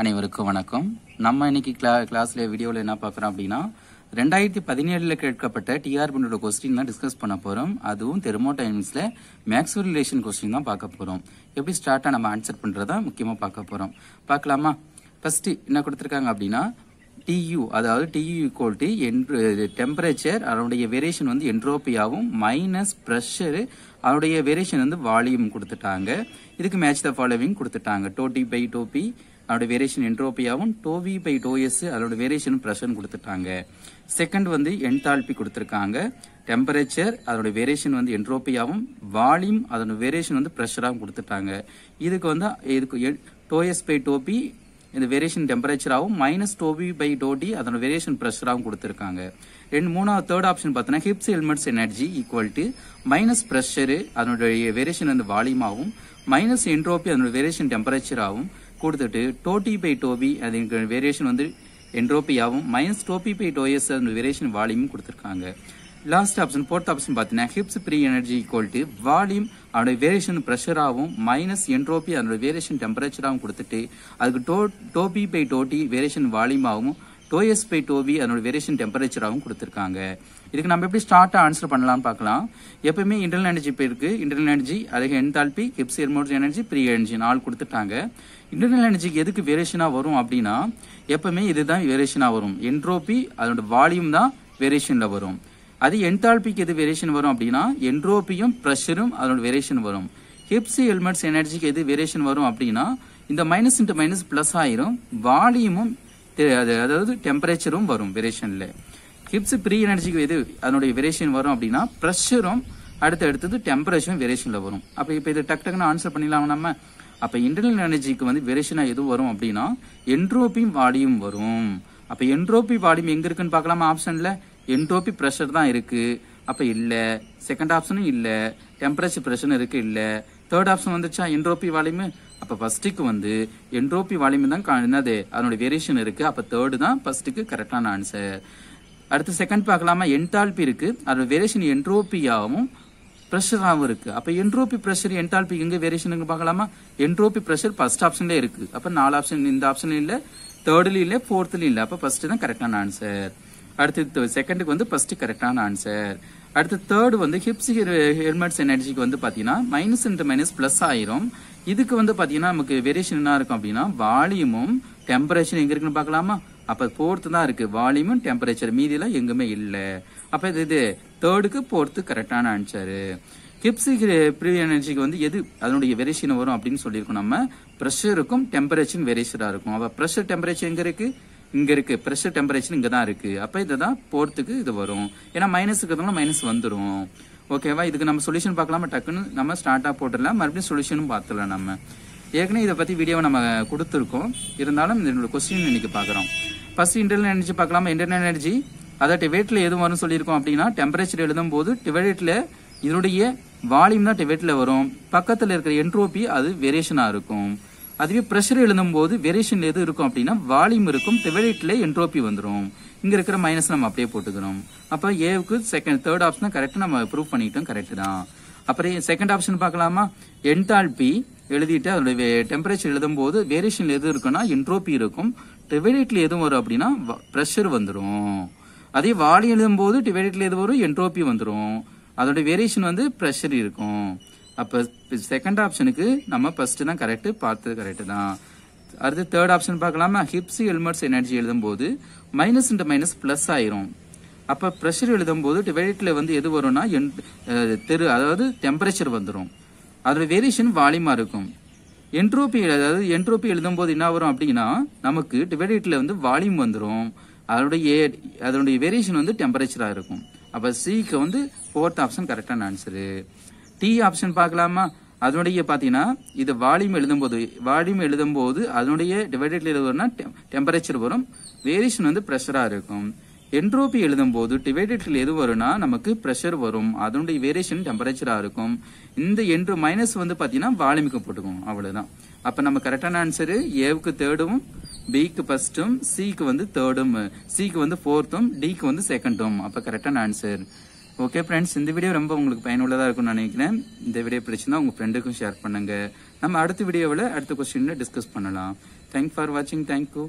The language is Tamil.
அனைவருக்கும் வணக்கம் நம்ம இன்னைக்கு கிளா கிளாஸ்ல வீடியோவில் என்ன பார்க்குறோம் அப்படின்னா ரெண்டாயிரத்தி பதினேழில் கேட்கப்பட்ட டிஆர்பினோட கொஸ்டின் தான் டிஸ்கஸ் பண்ண போகிறோம் அதுவும் தெருமோ டைம்ஸ்ல மேக்ஸ் ரிலேஷன் கொஸ்டின் தான் பார்க்க போகிறோம் எப்படி ஸ்டார்ட்டாக நம்ம ஆன்சர் பண்ணுறதா முக்கியமாக பார்க்க போகிறோம் பார்க்கலாமா ஃபர்ஸ்ட் என்ன கொடுத்துருக்காங்க அப்படின்னா டியூ அதாவது டியூ ஈக்குவல் டு டெம்பரேச்சர் அதனுடைய வேரியேஷன் வந்து என்ட்ரோபியாவும் மைனஸ் ப்ரெஷரு அதனுடைய வேரியேஷன் வந்து வால்யூம் கொடுத்துட்டாங்க இதுக்கு மேட்ச் த ஃபாலோவிங் கொடுத்துட்டாங்க டோட்டி பை டோபி அதோட வேரியேஷன் என்ட்ரோபியாவும் டோவி பை டோஎஸ் அதோட வேரியேஷன் ப்ரெஷர் கொடுத்துட்டாங்க செகண்ட் வந்து என்தால்பி கொடுத்துருக்காங்க டெம்பரேச்சர் அதோட வேரியேஷன் வந்து என்ட்ரோபியாவும் வால்யூம் அதோட வேரியேஷன் வந்து ப்ரெஷராகவும் கொடுத்துட்டாங்க இதுக்கு வந்து இதுக்கு டோஎஸ் பை டோபி இந்த வேரியேஷன் டெம்பரேச்சராகவும் மைனஸ் டோபி பை டோடி அதோட வேரியேஷன் ப்ரெஷராகவும் கொடுத்துருக்காங்க ரெண்டு மூணாவது தேர்ட் ஆப்ஷன் பார்த்தீங்கன்னா Gibbs Helmholtz energy equal to minus pressure அதனுடைய வேரியேஷன் வந்து வால்யூமாகவும் மைனஸ் என்ட்ரோபி அதனுடைய வேரியேஷன் டெம்பரேச்சராகவும் கொடுத்துட்டு டோட்டி பை டோபி அதுக்கு வேரியேஷன் வந்து என்ட்ரோபியாவும் மைனஸ் டோபி பை டோஎஸ் அந்த வேரியேஷன் வால்யூமும் கொடுத்துருக்காங்க லாஸ்ட் ஆப்ஷன் ஃபோர்த் ஆப்ஷன் பார்த்தீங்கன்னா Gibbs free energy equal to volume அதோட வேரியேஷன் ப்ரெஷராகவும் மைனஸ் என்ட்ரோபி அதோட வேரியேஷன் டெம்பரேச்சராகவும் கொடுத்துட்டு அதுக்கு டோ டோபி பை டோட்டி வேரியேஷன் வால்யூமாகவும் டோஎஸ் பை டோவி அதனோட வேரியேஷன் டெம்பரேச்சராகவும் கொடுத்துருக்காங்க இதுக்கு நம்ம எப்படி ஸ்டார்ட்டாக ஆன்சர் பண்ணலாம்னு பார்க்கலாம் எப்பயுமே இன்டர்னல் எனர்ஜி இப்போ இருக்குது இன்டர்னல் எனர்ஜி அதிக என்தால்பி கிப்ஸ் எர்மோட் எனர்ஜி ப்ரீ எனர்ஜி நாலு கொடுத்துட்டாங்க இன்டர்னல் எனர்ஜிக்கு எதுக்கு வேரியேஷனாக வரும் அப்படின்னா எப்பவுமே இதுதான் வேரியேஷனாக வரும் என்ட்ரோபி அதனோட வால்யூம் தான் வேரியேஷனில் வரும் அது என்தால்பிக்கு எது வேரியேஷன் வரும் அப்படின்னா என்ட்ரோப்பியும் ப்ரெஷரும் அதனோட வேரியேஷன் வரும் ஹிப்ஸி ஹெல்மெட்ஸ் எனர்ஜிக்கு எது வேரியேஷன் வரும் அப்படின்னா இந்த மைனஸ் இன்ட்டு மைனஸ் ப்ளஸ் ஆயிரும் வால்யூமும் அது அதாவது டெம்பரேச்சரும் வரும் வேரியேஷனில் ஹிப்ஸ் ப்ரீ எனர்ஜிக்கு இது அதனுடைய வேரியேஷன் வரும் அப்படின்னா ப்ரெஷரும் அடுத்து அடுத்தது டெம்பரேச்சரும் வேரியேஷனில் வரும் அப்போ இப்போ இது டக் டக்குன்னு ஆன்சர் பண்ணிடலாம் நம்ம அப்போ இன்டர்னல் எனர்ஜிக்கு வந்து வேரியேஷனாக எது வரும் அப்படின்னா என்ட்ரோபியும் வாடியும் வரும் அப்போ என்ட்ரோபி வாடியும் எங்கே இருக்குன்னு பார்க்கலாமா ஆப்ஷனில் என்ட்ரோபி ப்ரெஷர் தான் இருக்குது அப்போ இல்லை செகண்ட் ஆப்ஷனும் இல்லை டெம்பரேச்சர் ப்ரெஷரும் இருக்குது இல்லை தேர்ட் ஆப்ஷன் வந்துச்சா என்ட்ரோபி வாடியும் அப்போ ஃபர்ஸ்ட்டுக்கு வந்து என்ட்ரோபி வால்யூம் தான் என்னது அதனுடைய வேரியேஷன் இருக்குது அப்போ தேர்டு தான் ஃபர்ஸ்ட்டுக்கு கரெக்டான ஆன்சர் அடுத்து செகண்ட் பார்க்கலாமா என்டால்பி இருக்குது அதோட வேரியேஷன் என்ட்ரோப்பியாகவும் ப்ரெஷராகவும் இருக்குது அப்போ என்ட்ரோபி ப்ரெஷர் என்டால்பி எங்கே வேரியேஷனுக்கு பார்க்கலாமா என்ட்ரோபி ப்ரெஷர் ஃபர்ஸ்ட் ஆப்ஷன்லேயே இருக்கு அப்போ நாலு ஆப்ஷன் இந்த ஆப்ஷன்லையும் இல்லை தேர்ட்லையும் இல்லை ஃபோர்த்துலையும் இல்லை அப்போ ஃபர்ஸ்ட் தான் கரெக்டான ஆன்சர் அடுத்து செகண்டுக்கு வந்து ஃபர்ஸ்ட் கரெக்டான ஆன்சர் அடுத்து தேர்டு வந்து ஹிப்ஸ் ஹெல்மெட்ஸ் எனர்ஜிக்கு வந்து பார்த்தீங்கன்னா மைனஸ் இன்ட்டு மைனஸ் ப்ளஸ் ஆயிரும் இதுக்கு வந்து பார்த்தீங்கன்னா நமக்கு வேரியேஷன் என்ன இருக்கும் அப்படின்னா வால்யூமும் டெம்பரேச்சர் எங்கே இருக்குன்னு பார்க்கலாமா அப்போ ஃபோர்த்து தான் இருக்குது வால்யூமும் டெம்பரேச்சர் எல்லாம் எங்குமே இல்லை அப்போ இது இது தேர்டுக்கு ஃபோர்த்து கரெக்டான ஆன்சரு கிப்ஸுக்கு ப்ரீ எனர்ஜிக்கு வந்து எது அதனுடைய வெரியேஷன் வரும் அப்படின்னு சொல்லியிருக்கோம் நம்ம ப்ரெஷருக்கும் டெம்பரேச்சரும் வெரிஷராக இருக்கும் அப்போ ப்ரெஷர் டெம்பரேச்சர் எங்க இருக்குது இங்கே இருக்குது ப்ரெஷர் டெம்பரேச்சர் இங்கே தான் இருக்குது அப்போ இதை தான் இது வரும் ஏன்னா மைனஸ் இருக்கிறதுனால மைனஸ் வந்துடும் ஓகேவா இதுக்கு நம்ம சொல்யூஷன் பார்க்கலாமா டக்குன்னு நம்ம ஸ்டார்ட்டாக போட்டுடலாம் மறுபடியும் சொல்யூஷனும் பார்த்துடலாம் நம்ம ஏற்கனவே இதை பற்றி வீடியோவை நம்ம கொடுத்துருக்கோம் இருந்தாலும் என்னோட கொஸ்டின் இன்றைக்கி பார்க்குறோம் ஃபஸ்ட் இன்டர்னல் எனர்ஜி பார்க்கலாமா இன்டர்னல் எனர்ஜி அதாவது டிவேட்டில் எதுவும் வரும்னு சொல்லியிருக்கோம் அப்படின்னா டெம்பரேச்சர் எழுதும் போது டிவேட்டில் இதனுடைய வால்யூம் தான் டிவேட்டில் வரும் பக்கத்தில் இருக்கிற என்ட்ரோபி அது வேரியேஷனாக இருக்கும் அதுவே ப்ரெஷர் போது வெரியேஷன் எது இருக்கும் அப்படின்னா வால்யூம் இருக்கும் தெவலேட்டில் என்ட்ரோபி வந்துடும் இங்கே இருக்கிற மைனஸ் நம்ம அப்படியே போட்டுக்கிறோம் அப்போ ஏவுக்கு செகண்ட் தேர்ட் ஆப்ஷன் கரெக்டாக நம்ம ப்ரூவ் பண்ணிட்டோம் கரெக்ட் தான் அப்புறம் செகண்ட் ஆப்ஷன் பார்க்கலாமா என்டால்பி எழுதிட்டு அதோட டெம்பரேச்சர் எழுதும் போது வேரியேஷன் எது இருக்குன்னா என்ட்ரோபி இருக்கும் டிவைடேட்ல எதுவும் வரும் அப்படின்னா ப்ரெஷர் வந்துடும் அதே வாலி எழுதும் போது டிவைடேட்ல எது வரும் என்ட்ரோபி வந்துடும் அதோட வேரியேஷன் வந்து ப்ரெஷர் இருக்கும் அப்போ செகண்ட் ஆப்ஷனுக்கு நம்ம ஃபர்ஸ்ட் தான் கரெக்ட் பார்த்தது கரெக்ட் தான் அடுத்து தேர்ட் ஆப்ஷன் பார்க்கலாமா ஹிப்ஸ் ஹெல்மெட்ஸ் எனர்ஜி எழுதும் போது மைனஸ் இன்ட்டு மைனஸ் பிளஸ் ஆயிரும் அப்போ ப்ரெஷர் எழுதும் போது டிவைடேட்டில் வந்து எது வரும்னா தெரு அதாவது டெம்பரேச்சர் வந்துடும் அதோட வேரியேஷன் வால்யூமாக இருக்கும் என்ட்ரோபி அதாவது என்ட்ரோபி எழுதும் போது என்ன வரும் அப்படின்னா நமக்கு டிவைடேட்டில் வந்து வால்யூம் வந்துடும் அதோடைய அதனுடைய வேரியேஷன் வந்து டெம்பரேச்சராக இருக்கும் அப்போ சிக்கு வந்து ஃபோர்த் ஆப்ஷன் கரெக்டான ஆன்சரு டி ஆப்ஷன் பார்க்கலாமா அதனுடைய பார்த்தீங்கன்னா இது வால்யூம் எழுதும் போது வால்யூம் எழுதும் போது அதனுடைய டிவைடட்ல எழுதுவோம்னா டெம்பரேச்சர் வரும் வேரியேஷன் வந்து ப்ரெஷராக இருக்கும் என்ட்ரோபி எழுதும்போது டிவைடட்ல எது வரும்னா நமக்கு ப்ரெஷர் வரும் அதனுடைய வேரியேஷன் டெம்பரேச்சராக இருக்கும் இந்த என்ட்ரோ மைனஸ் வந்து பார்த்தீங்கன்னா வால்யூமுக்கு போட்டுக்கும் அவ்வளோதான் அப்போ நம்ம கரெக்டான ஆன்சரு ஏவுக்கு தேர்டும் பிக்கு ஃபர்ஸ்ட்டும் சிக்கு வந்து தேர்டும் சிக்கு வந்து ஃபோர்த்தும் டிக்கு வந்து செகண்டும் அப்போ கரெக்டான ஆன்சர் ஓகே ஃப்ரெண்ட்ஸ் இந்த வீடியோ ரொம்ப உங்களுக்கு பயனுள்ளதாக இருக்கும்னு நினைக்கிறேன் இந்த வீடியோ பிடிச்சிருந்தா உங்கள் ஃப்ரெண்டுக்கும் ஷேர் பண்ணுங்கள் நம்ம அடுத்த வீடியோவில் அடுத்த கொஸ்டினில் டிஸ்கஸ் பண்ணலாம் தேங்க் ஃபார் வாட்சிங் தேங்க்யூ